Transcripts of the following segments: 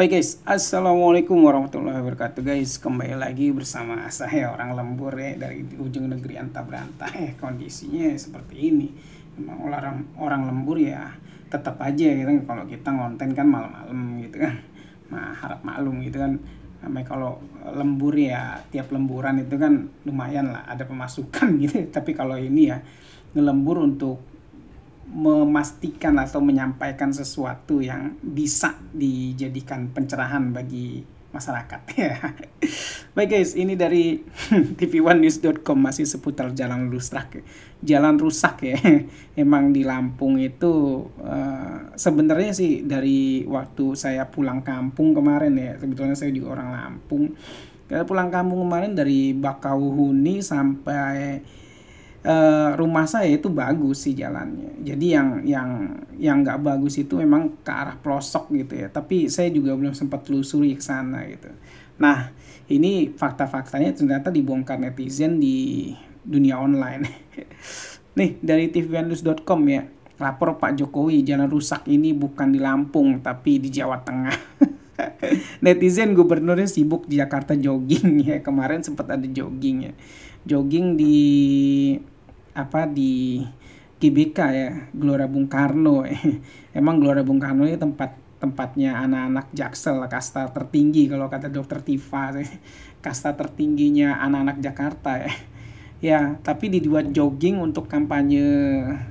Baik guys, Assalamualaikum warahmatullahi wabarakatuh guys Kembali lagi bersama saya orang lembur ya Dari ujung negeri anta ya Kondisinya seperti ini Memang orang, orang lembur ya Tetap aja gitu kan Kalau kita ngonten kan malam-malam gitu kan Nah harap maklum gitu kan Namanya kalau lembur ya Tiap lemburan itu kan lumayan lah Ada pemasukan gitu Tapi kalau ini ya Ngelembur untuk memastikan atau menyampaikan sesuatu yang bisa dijadikan pencerahan bagi masyarakat ya. Baik guys, ini dari tv1news.com masih seputar jalan rusak. Ya. Jalan rusak ya. Emang di Lampung itu uh, sebenarnya sih dari waktu saya pulang kampung kemarin ya, sebetulnya saya juga orang Lampung. Karena pulang kampung kemarin dari Bakauhuni sampai Eh, rumah saya itu bagus sih jalannya. Jadi yang yang yang nggak bagus itu memang ke arah pelosok gitu ya. Tapi saya juga belum sempat telusuri ke sana gitu. Nah, ini fakta-faktanya ternyata dibongkar netizen di dunia online. Nih, dari tvnews.com ya. Lapor Pak Jokowi, jalan rusak ini bukan di Lampung tapi di Jawa Tengah. netizen gubernurnya sibuk di Jakarta jogging ya kemarin sempat ada jogging ya jogging di apa di GBK ya Gelora Bung Karno ya. emang Gelora Bung Karno ini tempat tempatnya anak-anak jaksel kasta tertinggi kalau kata dokter Tifa ya. kasta tertingginya anak-anak Jakarta ya ya tapi dibuat jogging untuk kampanye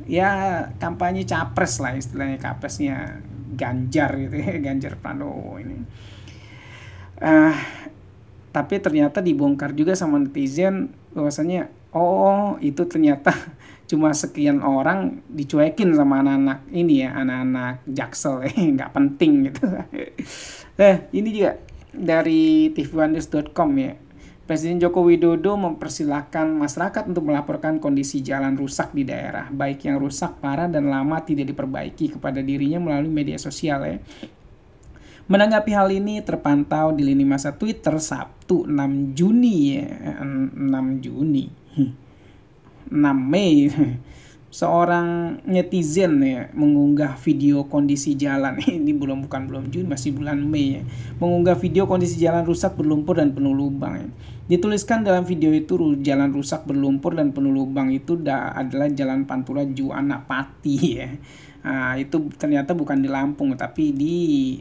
ya kampanye capres lah istilahnya capresnya Ganjar gitu ya Ganjar Pranowo ini uh, tapi ternyata dibongkar juga sama netizen bahwasanya oh itu ternyata cuma sekian orang dicuekin sama anak-anak ini ya anak-anak jaksel eh, nggak penting gitu nah ini juga dari tvandus.com ya Presiden Joko Widodo mempersilahkan masyarakat untuk melaporkan kondisi jalan rusak di daerah, baik yang rusak parah dan lama tidak diperbaiki kepada dirinya melalui media sosial ya. Menanggapi hal ini terpantau di lini masa Twitter Sabtu 6 Juni ya, 6 Juni. 6 Mei seorang netizen ya mengunggah video kondisi jalan ini belum bukan belum Juni masih bulan Mei ya mengunggah video kondisi jalan rusak berlumpur dan penuh lubang ya. dituliskan dalam video itu jalan rusak berlumpur dan penuh lubang itu da adalah jalan Pantura Juana Pati ya nah, itu ternyata bukan di Lampung tapi di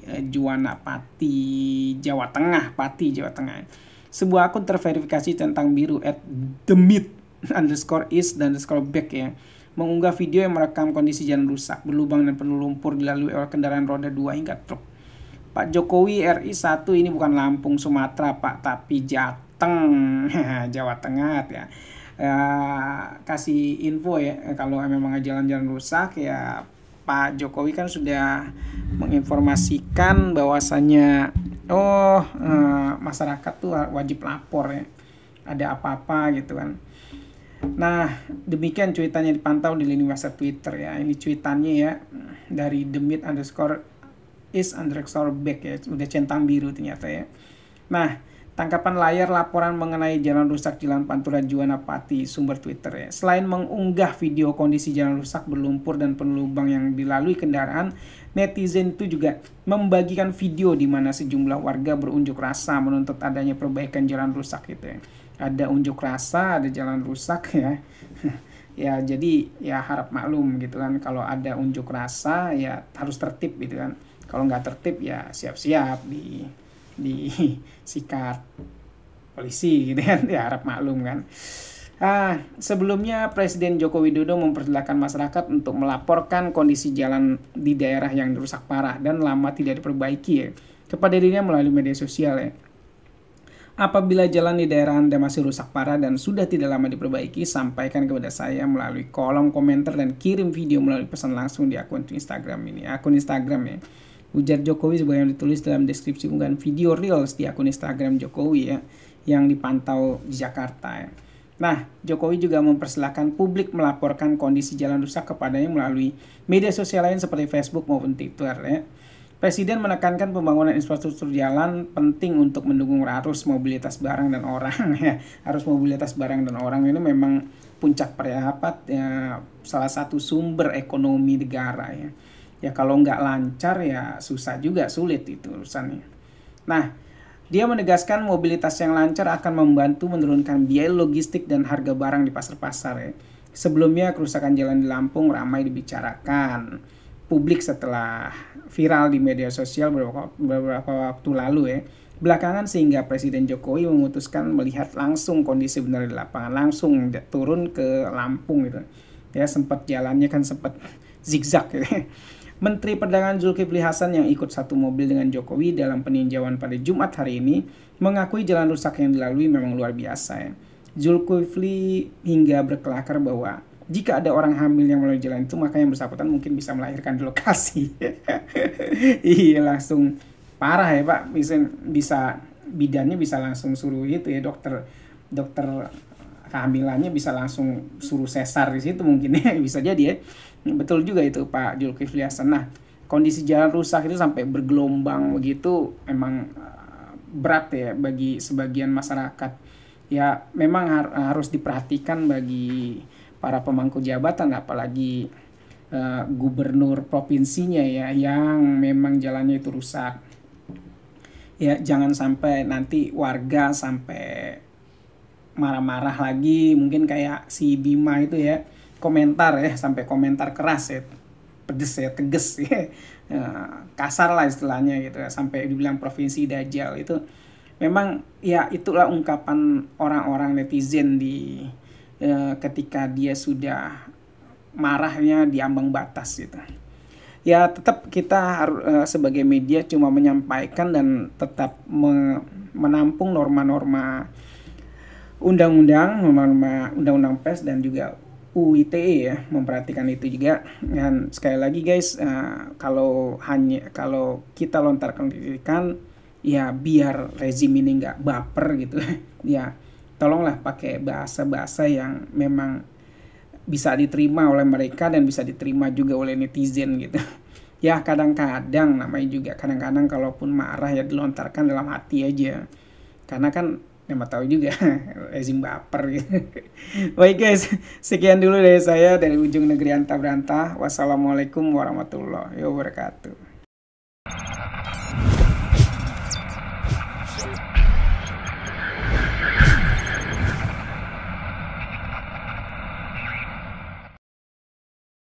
eh, Juana Pati Jawa Tengah Pati Jawa Tengah ya. sebuah akun terverifikasi tentang biru at demit underscore is dan underscore back ya mengunggah video yang merekam kondisi jalan rusak, berlubang dan penuh lumpur dilalui oleh kendaraan roda 2 hingga truk. Pak Jokowi RI 1 ini bukan Lampung Sumatera Pak, tapi Jateng, Jawa Tengah ya. ya kasih info ya eh, kalau memang jalan-jalan rusak ya Pak Jokowi kan sudah menginformasikan bahwasannya oh eh, masyarakat tuh wajib lapor ya ada apa-apa gitu kan Nah, demikian cuitannya dipantau di lini masa Twitter ya. Ini cuitannya ya dari demit underscore is underscore back ya. Udah centang biru ternyata ya. Nah, tangkapan layar laporan mengenai jalan rusak Jalan Pantura Pati sumber Twitter ya. Selain mengunggah video kondisi jalan rusak berlumpur dan penuh lubang yang dilalui kendaraan, netizen itu juga membagikan video di mana sejumlah warga berunjuk rasa menuntut adanya perbaikan jalan rusak gitu ya ada unjuk rasa, ada jalan rusak ya. ya jadi ya harap maklum gitu kan kalau ada unjuk rasa ya harus tertib gitu kan. Kalau nggak tertib ya siap-siap di di sikat polisi gitu kan ya harap maklum kan. Ah, sebelumnya Presiden Joko Widodo mempersilahkan masyarakat untuk melaporkan kondisi jalan di daerah yang rusak parah dan lama tidak diperbaiki ya kepada dirinya melalui media sosial ya. Apabila jalan di daerah Anda masih rusak parah dan sudah tidak lama diperbaiki, sampaikan kepada saya melalui kolom komentar dan kirim video melalui pesan langsung di akun Instagram ini. Akun Instagram ya. Ujar Jokowi sebagai yang ditulis dalam deskripsi unggahan video Reels di akun Instagram Jokowi ya, yang dipantau di Jakarta ya. Nah, Jokowi juga mempersilahkan publik melaporkan kondisi jalan rusak kepadanya melalui media sosial lain seperti Facebook maupun Twitter ya. Presiden menekankan pembangunan infrastruktur jalan penting untuk mendukung arus mobilitas barang dan orang ya. Arus mobilitas barang dan orang ini memang puncak perayaan, ya, salah satu sumber ekonomi negara ya. Ya kalau nggak lancar ya susah juga sulit itu urusannya. Nah, dia menegaskan mobilitas yang lancar akan membantu menurunkan biaya logistik dan harga barang di pasar-pasar ya. Sebelumnya kerusakan jalan di Lampung ramai dibicarakan publik setelah viral di media sosial beberapa, beberapa waktu lalu ya. Belakangan sehingga Presiden Jokowi memutuskan melihat langsung kondisi benar di lapangan, langsung turun ke Lampung gitu. Ya sempat jalannya kan sempat zigzag gitu. Menteri Perdagangan Zulkifli Hasan yang ikut satu mobil dengan Jokowi dalam peninjauan pada Jumat hari ini mengakui jalan rusak yang dilalui memang luar biasa ya. Zulkifli hingga berkelakar bahwa jika ada orang hamil yang melalui jalan itu maka yang bersangkutan mungkin bisa melahirkan di lokasi iya langsung parah ya pak bisa bisa bidannya bisa langsung suruh itu ya dokter dokter kehamilannya bisa langsung suruh sesar di situ mungkin ya bisa jadi ya betul juga itu Pak Julkifli Hasan nah kondisi jalan rusak itu sampai bergelombang begitu emang eh, berat ya bagi sebagian masyarakat ya memang har harus diperhatikan bagi para pemangku jabatan apalagi uh, gubernur provinsinya ya yang memang jalannya itu rusak ya jangan sampai nanti warga sampai marah-marah lagi mungkin kayak si Bima itu ya komentar ya sampai komentar keras ya pedes ya teges ya eh, kasar lah istilahnya gitu ya sampai dibilang provinsi dajjal itu memang ya itulah ungkapan orang-orang netizen di e, ketika dia sudah marahnya di ambang batas gitu ya tetap kita harus e, eh, sebagai media cuma menyampaikan dan tetap menampung norma-norma undang-undang norma undang-undang pers dan juga UITE ya memperhatikan itu juga dan sekali lagi guys uh, kalau hanya kalau kita lontarkan kritikan ya biar rezim ini nggak baper gitu ya tolonglah pakai bahasa-bahasa yang memang bisa diterima oleh mereka dan bisa diterima juga oleh netizen gitu. Ya kadang-kadang namanya juga kadang-kadang kalaupun marah ya dilontarkan dalam hati aja. Karena kan nama tahu juga rezim baper gitu. Baik guys, sekian dulu dari saya dari ujung negeri antah berantah. Wassalamualaikum warahmatullahi wabarakatuh.